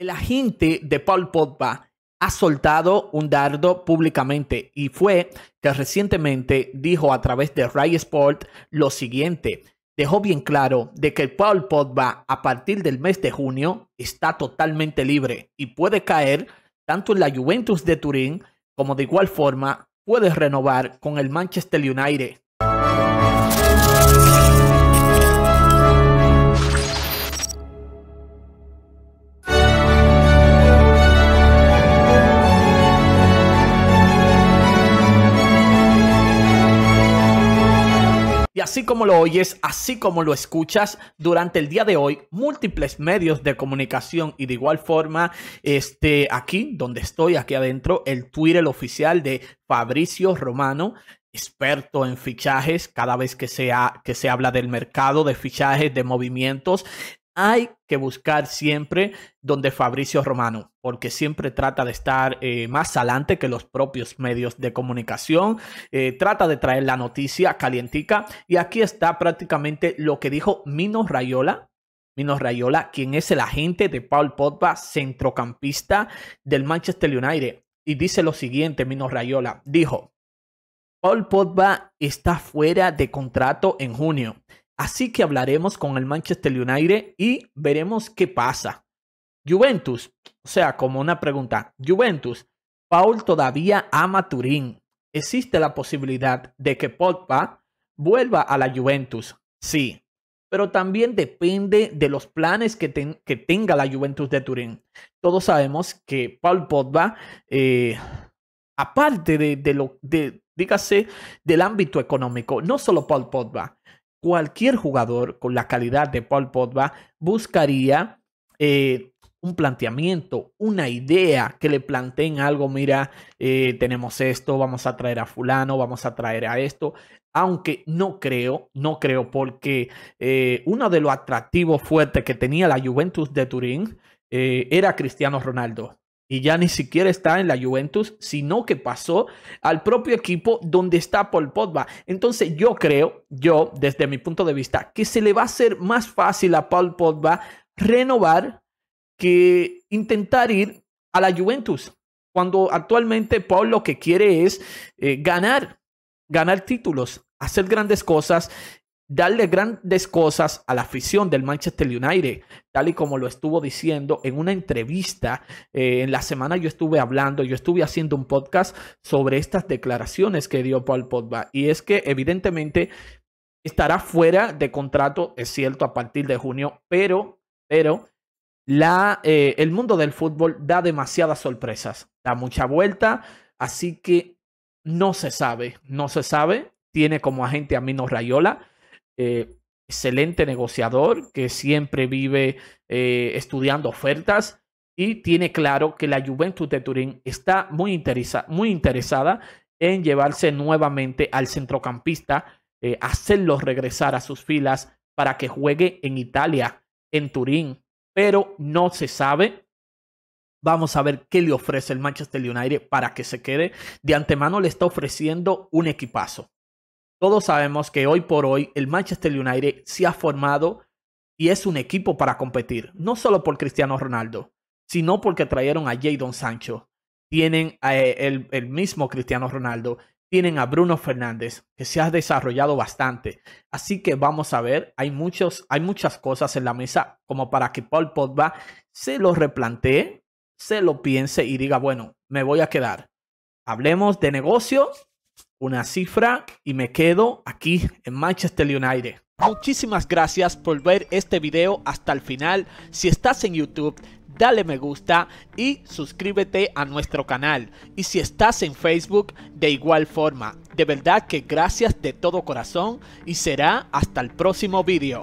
El agente de Paul Pogba ha soltado un dardo públicamente y fue que recientemente dijo a través de Rai Sport lo siguiente. Dejó bien claro de que Paul Pogba a partir del mes de junio está totalmente libre y puede caer tanto en la Juventus de Turín como de igual forma puede renovar con el Manchester United así como lo oyes, así como lo escuchas, durante el día de hoy, múltiples medios de comunicación y de igual forma, este, aquí donde estoy, aquí adentro, el Twitter oficial de Fabricio Romano, experto en fichajes, cada vez que sea que se habla del mercado de fichajes, de movimientos, hay que buscar siempre donde Fabricio Romano, porque siempre trata de estar eh, más adelante que los propios medios de comunicación, eh, trata de traer la noticia calientica y aquí está prácticamente lo que dijo Mino Rayola. Mino Rayola, quien es el agente de Paul Pogba, centrocampista del Manchester United. Y dice lo siguiente, Mino Rayola, dijo, Paul Pogba está fuera de contrato en junio Así que hablaremos con el Manchester United y veremos qué pasa. Juventus, o sea, como una pregunta, Juventus, Paul todavía ama Turín. ¿Existe la posibilidad de que Pogba vuelva a la Juventus? Sí, pero también depende de los planes que, tenga la Juventus de Turín. Todos sabemos que Paul Pogba, eh, aparte de, lo, de, dígase, del ámbito económico, no solo Paul Pogba, cualquier jugador con la calidad de Paul Pogba buscaría eh, un planteamiento, una idea, que le planteen algo, mira, eh, tenemos esto, vamos a traer a fulano, vamos a traer a esto, aunque no creo, no creo, porque eh, uno de los atractivos fuertes que tenía la Juventus de Turín era Cristiano Ronaldo y ya ni siquiera está en la Juventus, sino que pasó al propio equipo donde está Paul Pogba. Entonces yo creo, yo desde mi punto de vista, que se le va a hacer más fácil a Paul Pogba renovar que intentar ir a la Juventus, cuando actualmente Paul lo que quiere es eh, ganar, ganar títulos, hacer grandes cosas darle grandes cosas a la afición del Manchester United, tal y como lo estuvo diciendo en una entrevista. Eh, en la semana yo estuve hablando, yo estuve haciendo un podcast sobre estas declaraciones que dio Paul Pogba. Y es que evidentemente estará fuera de contrato, es cierto, a partir de junio, pero, pero la, eh, el mundo del fútbol da demasiadas sorpresas, da mucha vuelta, así que no se sabe, no se sabe. Tiene como agente a Mino Rayola, eh, excelente negociador que siempre vive eh, estudiando ofertas y tiene claro que la Juventus de Turín está muy, muy interesada en llevarse nuevamente al centrocampista, eh, hacerlo regresar a sus filas para que juegue en Italia, en Turín, pero no se sabe. Vamos a ver qué le ofrece el Manchester United para que se quede. De antemano le está ofreciendo un equipazo todos sabemos que hoy por hoy el Manchester United se ha formado y es un equipo para competir, no solo por Cristiano Ronaldo, sino porque trajeron a Jadon Sancho, tienen a eh, el, mismo Cristiano Ronaldo, tienen a Bruno Fernández, que se ha desarrollado bastante. Así que vamos a ver, hay, muchos, hay muchas cosas en la mesa como para que Paul Pogba se lo replantee, se lo piense y diga, bueno, me voy a quedar. Hablemos de negocios una cifra y me quedo aquí en Manchester United. Muchísimas gracias por ver este video hasta el final. Si estás en YouTube, dale me gusta y suscríbete a nuestro canal. Y si estás en Facebook, de igual forma. De verdad que gracias de todo corazón y será hasta el próximo video.